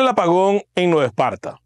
el apagón en Nueva Esparta?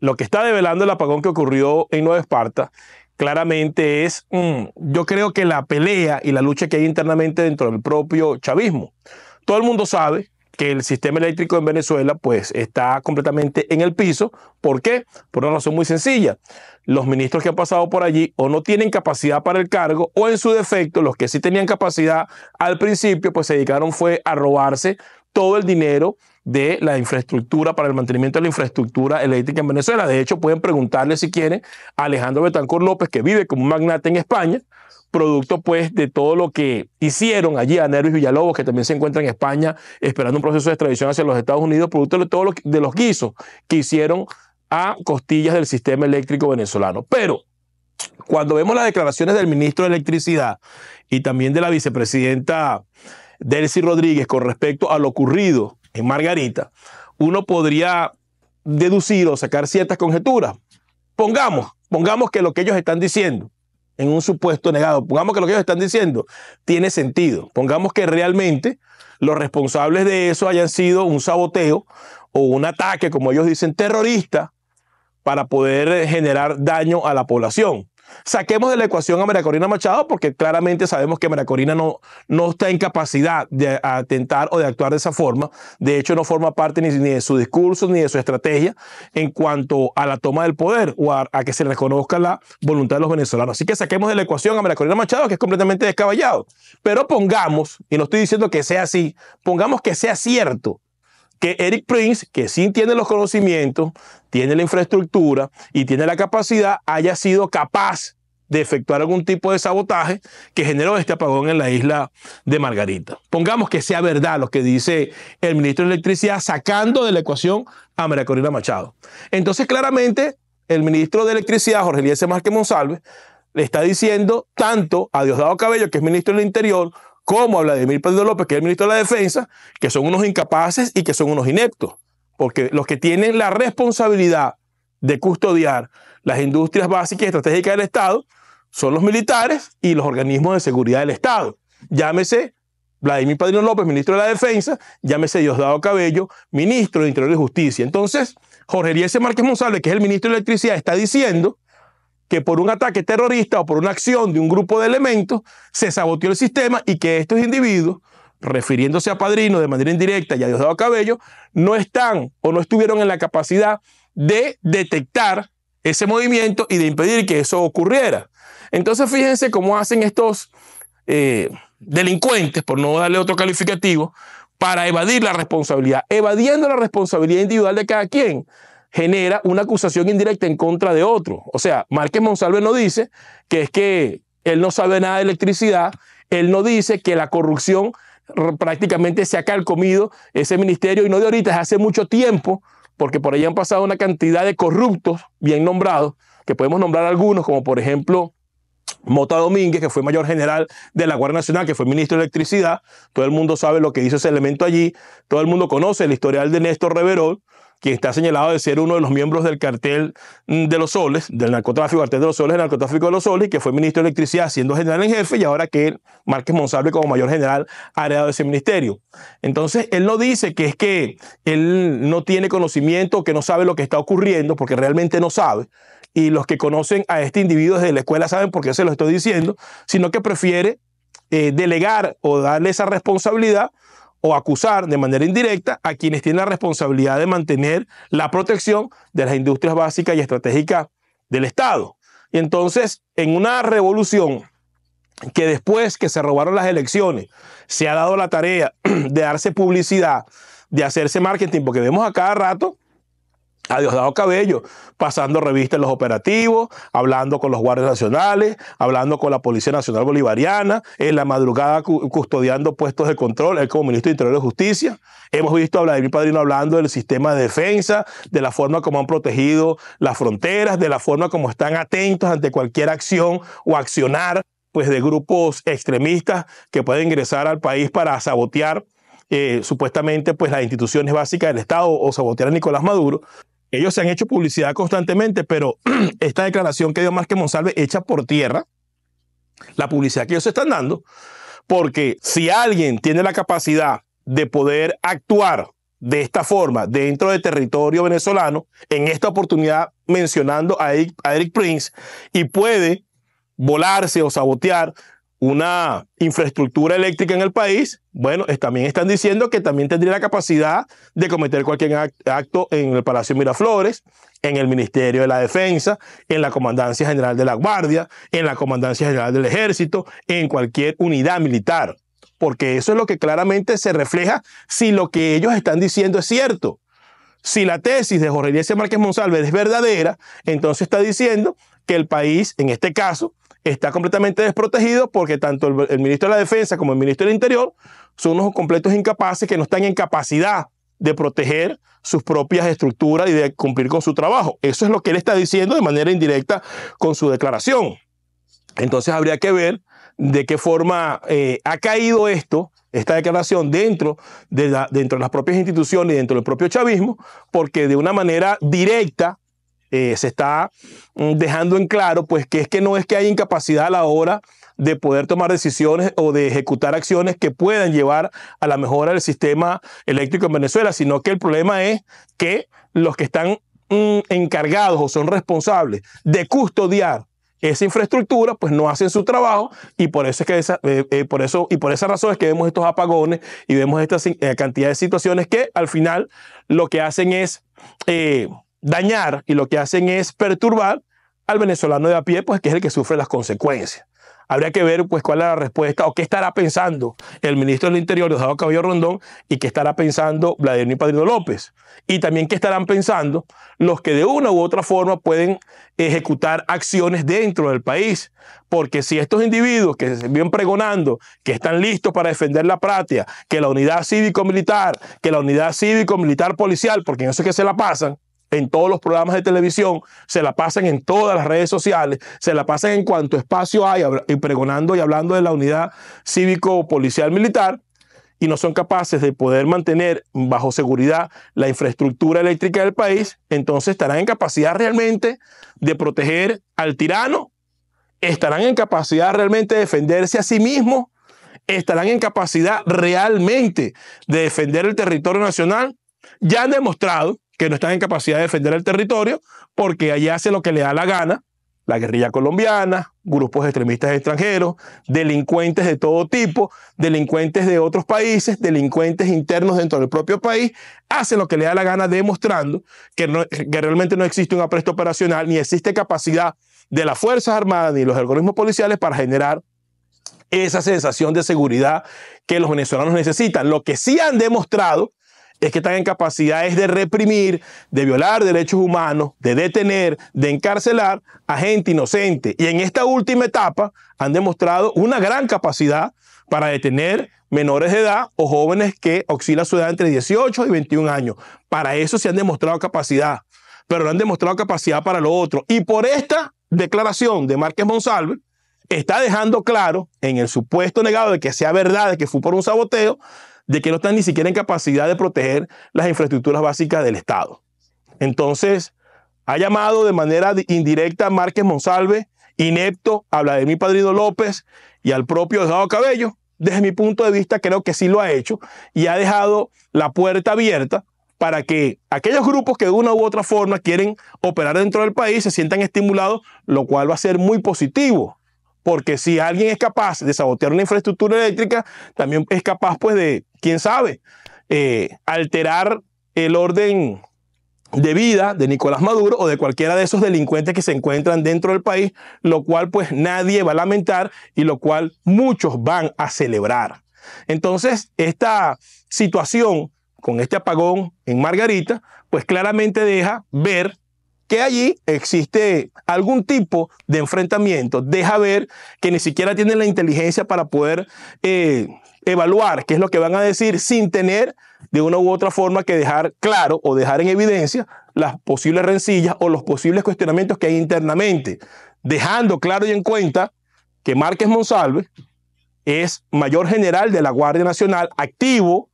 Lo que está develando el apagón que ocurrió en Nueva Esparta claramente es, mm, yo creo que la pelea y la lucha que hay internamente dentro del propio chavismo. Todo el mundo sabe que el sistema eléctrico en Venezuela pues está completamente en el piso. ¿Por qué? Por una razón muy sencilla. Los ministros que han pasado por allí o no tienen capacidad para el cargo o en su defecto los que sí tenían capacidad al principio pues se dedicaron fue a robarse todo el dinero de la infraestructura, para el mantenimiento de la infraestructura eléctrica en Venezuela. De hecho, pueden preguntarle si quieren a Alejandro Betancor López, que vive como un magnate en España, producto pues de todo lo que hicieron allí a Nervis Villalobos, que también se encuentra en España esperando un proceso de extradición hacia los Estados Unidos, producto de todos de los guisos que hicieron a costillas del sistema eléctrico venezolano. Pero cuando vemos las declaraciones del ministro de Electricidad y también de la vicepresidenta Delcy Rodríguez con respecto a lo ocurrido en Margarita, uno podría deducir o sacar ciertas conjeturas. Pongamos, pongamos que lo que ellos están diciendo en un supuesto negado, pongamos que lo que ellos están diciendo tiene sentido, pongamos que realmente los responsables de eso hayan sido un saboteo o un ataque, como ellos dicen, terrorista, para poder generar daño a la población. Saquemos de la ecuación a María Corina Machado porque claramente sabemos que María Corina no, no está en capacidad de atentar o de actuar de esa forma. De hecho, no forma parte ni, de su discurso ni de su estrategia en cuanto a la toma del poder o a, que se reconozca la voluntad de los venezolanos. Así que saquemos de la ecuación a María Corina Machado, que es completamente descaballado. Pero pongamos, y no estoy diciendo que sea así, pongamos que sea cierto que Eric Prince, que sí tiene los conocimientos, tiene la infraestructura y tiene la capacidad, haya sido capaz de efectuar algún tipo de sabotaje que generó este apagón en la isla de Margarita. Pongamos que sea verdad lo que dice el ministro de Electricidad sacando de la ecuación a María Corina Machado. Entonces, claramente, el ministro de Electricidad, Jorge Luis Márquez Monsalve, le está diciendo tanto a Diosdado Cabello, que es ministro del Interior, como a Vladimir Pedro López, que es el ministro de la Defensa, que son unos incapaces y que son unos ineptos, porque los que tienen la responsabilidad de custodiar las industrias básicas y estratégicas del Estado son los militares y los organismos de seguridad del Estado. Llámese Vladimir Padrino López, ministro de la Defensa, llámese Diosdado Cabello, ministro de Interior y Justicia. Entonces, Jorge Eliezer Márquez González, que es el ministro de Electricidad, está diciendo que por un ataque terrorista o por una acción de un grupo de elementos se saboteó el sistema y que estos individuos, refiriéndose a Padrino de manera indirecta y a Diosdado Cabello, no están o no estuvieron en la capacidad de detectar ese movimiento y de impedir que eso ocurriera. Entonces fíjense cómo hacen estos eh, delincuentes, por no darle otro calificativo, para evadir la responsabilidad, evadiendo la responsabilidad individual de cada quien genera una acusación indirecta en contra de otro. O sea, Márquez Monsalve no dice que es que él no sabe nada de electricidad, él no dice que la corrupción prácticamente se ha calcomido ese ministerio y no de ahorita, es hace mucho tiempo, porque por ahí han pasado una cantidad de corruptos bien nombrados, que podemos nombrar algunos, como por ejemplo Mota Domínguez, que fue mayor general de la Guardia Nacional, que fue ministro de Electricidad. Todo el mundo sabe lo que hizo ese elemento allí. Todo el mundo conoce el historial de Néstor Reverol quien está señalado de ser uno de los miembros del cartel mm, de los soles, del narcotráfico, cartel de los soles, del narcotráfico de los soles, que fue ministro de Electricidad siendo general en jefe y ahora que Márquez Monsalve como mayor general ha heredado ese ministerio. Entonces, él no dice que es que él no tiene conocimiento, que no sabe lo que está ocurriendo, porque realmente no sabe. Y los que conocen a este individuo desde la escuela saben por qué se lo estoy diciendo, sino que prefiere eh, delegar o darle esa responsabilidad o acusar de manera indirecta a quienes tienen la responsabilidad de mantener la protección de las industrias básicas y estratégicas del Estado. Y entonces, en una revolución que después que se robaron las elecciones, se ha dado la tarea de darse publicidad, de hacerse marketing, porque vemos a cada rato a Diosdado Cabello, pasando revistas en los operativos, hablando con los guardias nacionales, hablando con la Policía Nacional Bolivariana, en la madrugada custodiando puestos de control, él como ministro de Interior y Justicia. Hemos visto a Vladimir Padrino hablando del sistema de defensa, de la forma como han protegido las fronteras, de la forma como están atentos ante cualquier acción o accionar pues, de grupos extremistas que pueden ingresar al país para sabotear eh, supuestamente pues, las instituciones básicas del Estado o sabotear a Nicolás Maduro. Ellos se han hecho publicidad constantemente, pero esta declaración que dio Márquez Monsalve echa por tierra, la publicidad que ellos están dando, porque si alguien tiene la capacidad de poder actuar de esta forma dentro del territorio venezolano, en esta oportunidad mencionando a Eric Prince, y puede volarse o sabotear una infraestructura eléctrica en el país, bueno, también están diciendo que también tendría la capacidad de cometer cualquier acto en el Palacio Miraflores, en el Ministerio de la Defensa, en la Comandancia General de la Guardia, en la Comandancia General del Ejército, en cualquier unidad militar. Porque eso es lo que claramente se refleja si lo que ellos están diciendo es cierto. Si la tesis de Jorge Eliezer Márquez Monsalve es verdadera, entonces está diciendo que el país, en este caso, está completamente desprotegido porque tanto el, ministro de la Defensa como el ministro del Interior son unos completos incapaces que no están en capacidad de proteger sus propias estructuras y de cumplir con su trabajo. Eso es lo que él está diciendo de manera indirecta con su declaración. Entonces habría que ver de qué forma eh, ha caído esto, esta declaración, dentro de, dentro de las propias instituciones y dentro del propio chavismo, porque de una manera directa eh, se está mm, dejando en claro, pues que es que no es que hay incapacidad a la hora de poder tomar decisiones o de ejecutar acciones que puedan llevar a la mejora del sistema eléctrico en Venezuela, sino que el problema es que los que están mm, encargados o son responsables de custodiar esa infraestructura, pues no hacen su trabajo y por eso es que esa, eh, eh, por eso y por esa razón es que vemos estos apagones y vemos esta cantidad de situaciones que al final lo que hacen es dañar y lo que hacen es perturbar al venezolano de a pie, pues que es el que sufre las consecuencias. Habría que ver pues cuál es la respuesta o qué estará pensando el ministro del Interior, Diosdado Cabello Rondón, y qué estará pensando Vladimir Padrino López. Y también qué estarán pensando los que de una u otra forma pueden ejecutar acciones dentro del país. Porque si estos individuos que se vienen pregonando que están listos para defender la práctica, que la unidad cívico-militar, que la unidad cívico-militar policial, porque en eso es que se la pasan, en todos los programas de televisión, se la pasan en todas las redes sociales, se la pasan en cuanto espacio hay, y pregonando y hablando de la unidad cívico-policial-militar, y no son capaces de poder mantener bajo seguridad la infraestructura eléctrica del país, entonces estarán en capacidad realmente de proteger al tirano, estarán en capacidad realmente de defenderse a sí mismos, estarán en capacidad realmente de defender el territorio nacional. Ya han demostrado que no están en capacidad de defender el territorio porque allí hace lo que le da la gana la guerrilla colombiana, grupos extremistas extranjeros, delincuentes de todo tipo, delincuentes de otros países, delincuentes internos dentro del propio país, hacen lo que le da la gana demostrando que, que realmente no existe un apresto operacional, ni existe capacidad de las Fuerzas Armadas ni los organismos policiales para generar esa sensación de seguridad que los venezolanos necesitan. Lo que sí han demostrado es que están en capacidades de reprimir, de violar derechos humanos, de detener, de encarcelar a gente inocente. Y en esta última etapa han demostrado una gran capacidad para detener menores de edad o jóvenes que oscilan su edad entre 18 y 21 años. Para eso se han demostrado capacidad, pero no han demostrado capacidad para lo otro. Y por esta declaración de Márquez Monsalve, está dejando claro, en el supuesto negado de que sea verdad, de que fue por un saboteo, de que no están ni siquiera en capacidad de proteger las infraestructuras básicas del Estado. Entonces, ha llamado de manera indirecta a Márquez Monsalve, inepto, habla de mi Padrino López y al propio Dejado Cabello. Desde mi punto de vista, creo que sí lo ha hecho y ha dejado la puerta abierta para que aquellos grupos que de una u otra forma quieren operar dentro del país se sientan estimulados, lo cual va a ser muy positivo porque si alguien es capaz de sabotear una infraestructura eléctrica, también es capaz, pues, de, quién sabe, eh, alterar el orden de vida de Nicolás Maduro o de cualquiera de esos delincuentes que se encuentran dentro del país, lo cual pues nadie va a lamentar y lo cual muchos van a celebrar. Entonces, esta situación con este apagón en Margarita, pues claramente deja ver que allí existe algún tipo de enfrentamiento. Deja ver que ni siquiera tienen la inteligencia para poder eh, evaluar qué es lo que van a decir sin tener de una u otra forma que dejar claro o dejar en evidencia las posibles rencillas o los posibles cuestionamientos que hay internamente, dejando claro y en cuenta que Márquez Monsalve es mayor general de la Guardia Nacional activo,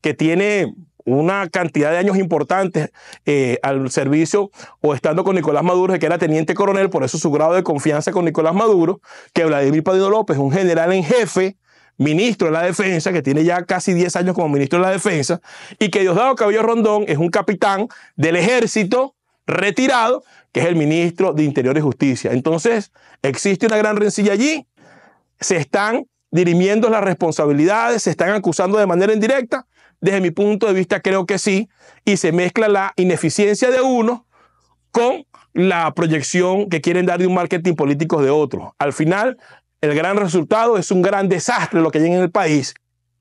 que tiene una cantidad de años importantes eh, al servicio o estando con Nicolás Maduro, que era teniente coronel, por eso su grado de confianza con Nicolás Maduro, que Vladimir Padino López, un general en jefe, ministro de la Defensa, que tiene ya casi 10 años como ministro de la Defensa, y que Diosdado Cabello Rondón es un capitán del ejército retirado, que es el ministro de Interior y Justicia. Entonces, existe una gran rencilla allí, se están dirimiendo las responsabilidades, se están acusando de manera indirecta, desde mi punto de vista, creo que sí. Y se mezcla la ineficiencia de uno con la proyección que quieren dar de un marketing político de otro. Al final, el gran resultado es un gran desastre lo que hay en el país,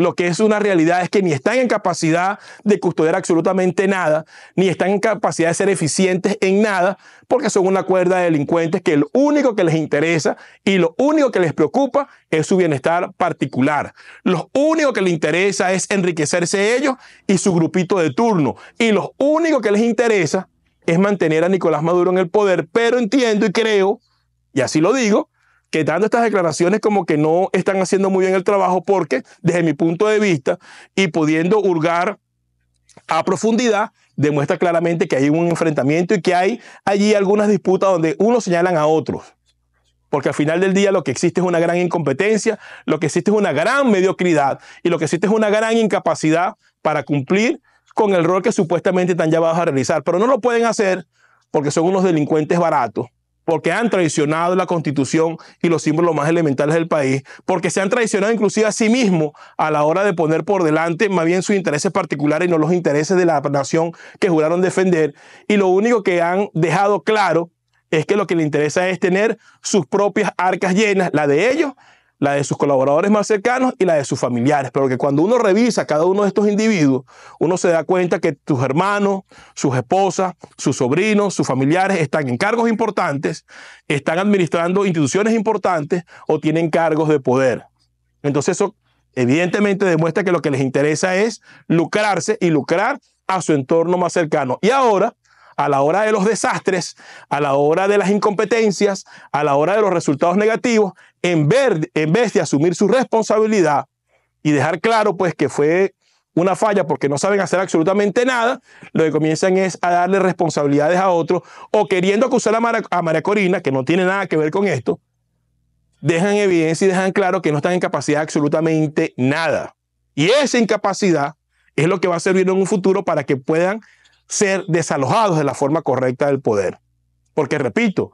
lo que es una realidad es que ni están en capacidad de custodiar absolutamente nada, ni están en capacidad de ser eficientes en nada, porque son una cuerda de delincuentes que lo único que les interesa y lo único que les preocupa es su bienestar particular. Lo único que les interesa es enriquecerse ellos y su grupito de turno. Y lo único que les interesa es mantener a Nicolás Maduro en el poder, pero entiendo y creo, y así lo digo, que dando estas declaraciones como que no están haciendo muy bien el trabajo porque desde mi punto de vista y pudiendo hurgar a profundidad, demuestra claramente que hay un enfrentamiento y que hay allí algunas disputas donde unos señalan a otros. Porque al final del día lo que existe es una gran incompetencia, lo que existe es una gran mediocridad y lo que existe es una gran incapacidad para cumplir con el rol que supuestamente están llamados a realizar. Pero no lo pueden hacer porque son unos delincuentes baratos porque han traicionado la constitución y los símbolos más elementales del país, porque se han traicionado inclusive a sí mismos a la hora de poner por delante más bien sus intereses particulares y no los intereses de la nación que juraron defender. Y lo único que han dejado claro es que lo que les interesa es tener sus propias arcas llenas, la de ellos la de sus colaboradores más cercanos y la de sus familiares. Pero que cuando uno revisa cada uno de estos individuos, uno se da cuenta que tus hermanos, sus esposas, sus sobrinos, sus familiares están en cargos importantes, están administrando instituciones importantes o tienen cargos de poder. Entonces eso evidentemente demuestra que lo que les interesa es lucrarse y lucrar a su entorno más cercano. Y ahora a la hora de los desastres, a la hora de las incompetencias, a la hora de los resultados negativos, en, en vez de asumir su responsabilidad y dejar claro pues que fue una falla porque no saben hacer absolutamente nada, lo que comienzan es a darle responsabilidades a otros o queriendo acusar a, a María Corina, que no tiene nada que ver con esto, dejan evidencia y dejan claro que no están en capacidad de absolutamente nada. Y esa incapacidad es lo que va a servir en un futuro para que puedan ser desalojados de la forma correcta del poder. Porque repito,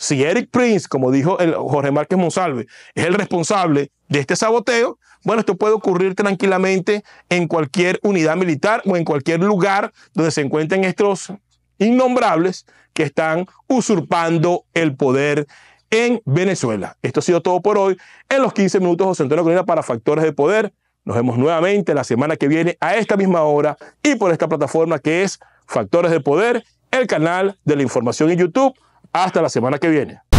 si Eric Prince, como dijo el Jorge Márquez Monsalve, es el responsable de este saboteo, bueno, esto puede ocurrir tranquilamente en cualquier unidad militar o en cualquier lugar donde se encuentren estos innombrables que están usurpando el poder en Venezuela. Esto ha sido todo por hoy en los 15 minutos José Antonio Corina para Factores de Poder. Nos vemos nuevamente la semana que viene a esta misma hora y por esta plataforma que es Factores de Poder, el canal de la información en YouTube hasta la semana que viene.